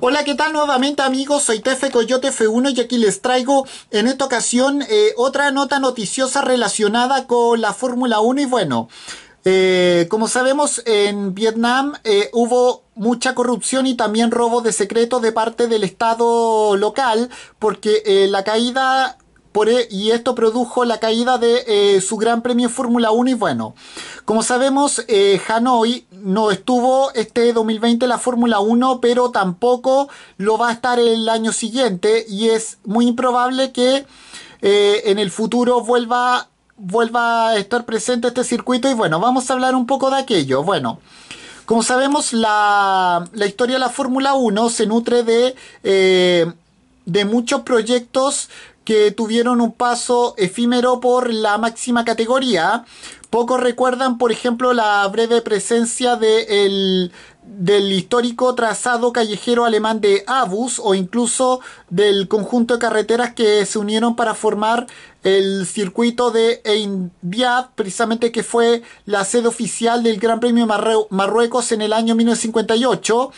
Hola, ¿qué tal nuevamente amigos? Soy Tefe Coyote F1 y aquí les traigo en esta ocasión eh, otra nota noticiosa relacionada con la Fórmula 1 y bueno, eh, como sabemos en Vietnam eh, hubo mucha corrupción y también robo de secreto de parte del Estado local porque la caída e, y esto produjo la caída de eh, su gran premio Fórmula 1 y bueno, como sabemos, eh, Hanoi no estuvo este 2020 la Fórmula 1, pero tampoco lo va a estar el año siguiente y es muy improbable que eh, en el futuro vuelva, vuelva a estar presente este circuito y bueno, vamos a hablar un poco de aquello. Bueno. Como sabemos, la, historia de la Fórmula 1 se nutre de, de muchos proyectos que tuvieron un paso efímero por la máxima categoría. Pocos recuerdan, por ejemplo, la breve presencia del histórico trazado callejero alemán de Abus o incluso del conjunto de carreteras que se unieron para formar el circuito de Eindbiad, precisamente que fue la sede oficial del Gran Premio Marruecos en el año 1958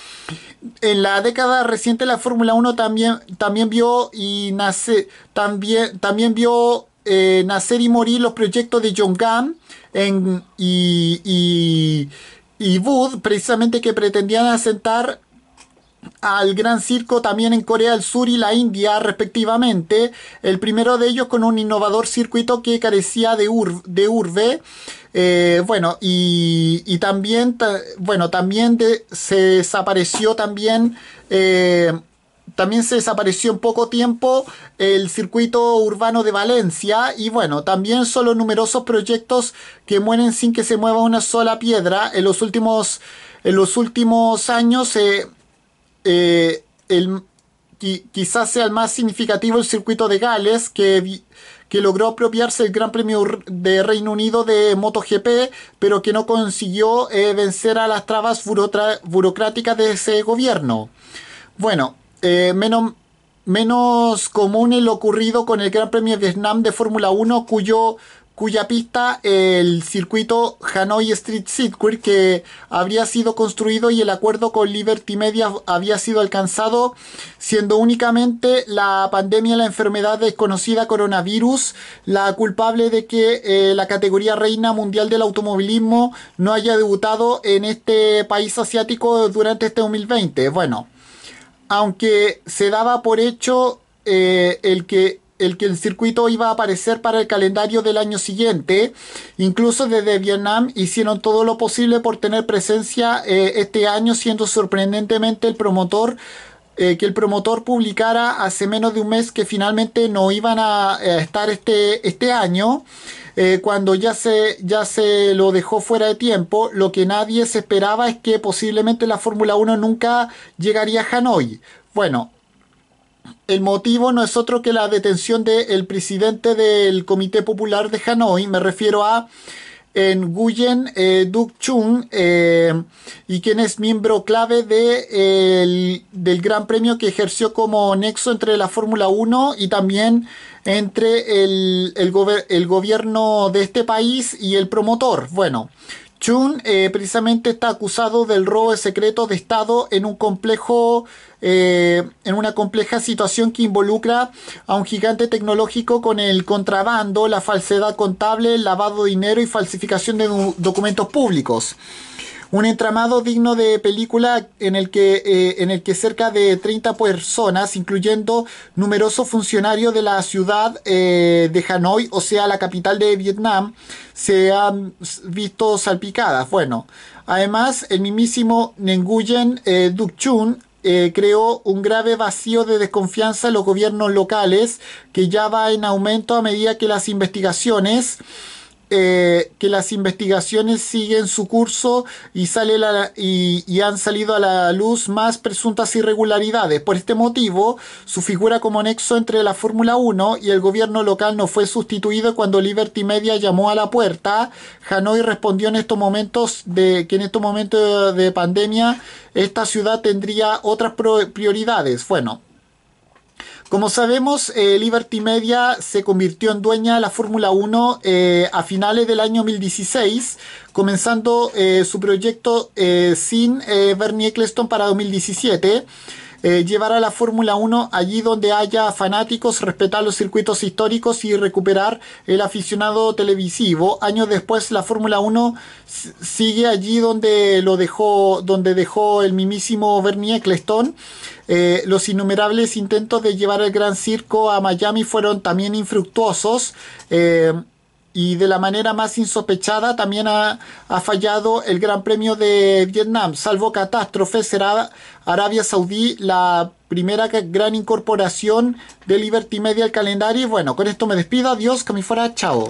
en la década reciente la Fórmula 1 también, también vio y nace, también, también vio eh, nacer y morir los proyectos de John Gunn en, y, y Wood, precisamente que pretendían asentar al Gran Circo también en Corea del Sur y la India respectivamente, el primero de ellos con un innovador circuito que carecía de, de urbe, eh, bueno, y, también, bueno, también se desapareció también... Eh, también se desapareció en poco tiempo el circuito urbano de Valencia y bueno, también solo numerosos proyectos que mueren sin que se mueva una sola piedra. En los últimos, en los últimos años eh, el, quizás sea el más significativo el circuito de Gales, que, que, logró apropiarse el Gran Premio de Reino Unido de MotoGP, pero que no consiguió eh, vencer a las trabas burocráticas de ese gobierno. Bueno, eh, menos, menos común es lo ocurrido con el Gran Premio de Vietnam de Fórmula 1, cuyo cuya pista el circuito Hanoi Street Circuit que habría sido construido y el acuerdo con Liberty Media había sido alcanzado siendo únicamente la pandemia la enfermedad desconocida coronavirus la culpable de que eh, la categoría reina mundial del automovilismo no haya debutado en este país asiático durante este 2020 bueno aunque se daba por hecho eh, el que el que el circuito iba a aparecer para el calendario del año siguiente. Incluso desde Vietnam hicieron todo lo posible por tener presencia eh, este año, siendo sorprendentemente el promotor eh, que el promotor publicara hace menos de un mes que finalmente no iban a, estar este, este año, eh, cuando ya se, ya se lo dejó fuera de tiempo, lo que nadie se esperaba es que posiblemente la Fórmula 1 nunca llegaría a Hanoi. Bueno, el motivo no es otro que la detención del presidente del Comité Popular de Hanoi, me refiero a Nguyen Duc eh, Duk Chung, eh, y quien es miembro clave de, del Gran Premio que ejerció como nexo entre la Fórmula 1 y también entre el, el, gobierno de este país y el promotor. Bueno, Chun eh, precisamente está acusado del robo de secretos de Estado en un complejo, eh, en una compleja situación que involucra a un gigante tecnológico con el contrabando, la falsedad contable, el lavado de dinero y falsificación de documentos públicos. Un entramado digno de película en el que, eh, en el que cerca de 30 personas, incluyendo numerosos funcionarios de la ciudad eh, de Hanoi, o sea, la capital de Vietnam, se han visto salpicadas. Bueno, además, el mismísimo Nguyen eh, Duc Chun creó un grave vacío de desconfianza en los gobiernos locales que ya va en aumento a medida que las investigaciones eh, que las investigaciones siguen su curso y, sale la, y, han salido a la luz más presuntas irregularidades. Por este motivo, su figura como nexo entre la Fórmula 1 y el gobierno local no fue sustituido cuando Liberty Media llamó a la puerta. Hanoi respondió en estos momentos de que en estos momentos de, de pandemia esta ciudad tendría otras prioridades. Bueno, como sabemos, eh, Liberty Media se convirtió en dueña de la Fórmula 1 eh, a finales del año 2016, comenzando eh, su proyecto sin Bernie Eccleston para 2017 eh, llevar a la Fórmula 1 allí donde haya fanáticos, respetar los circuitos históricos y recuperar el aficionado televisivo. Años después la Fórmula 1 sigue allí donde lo dejó, donde dejó el mimísimo Bernie Ecclestone. Eh, los innumerables intentos de llevar el Gran Circo a Miami fueron también infructuosos. Eh, y de la manera más insospechada también ha, fallado el Gran Premio de Vietnam. Salvo catástrofe, será Arabia Saudí la primera gran incorporación de Liberty Media al calendario. Y bueno, con esto me despido. Adiós, que me fuera. Chao.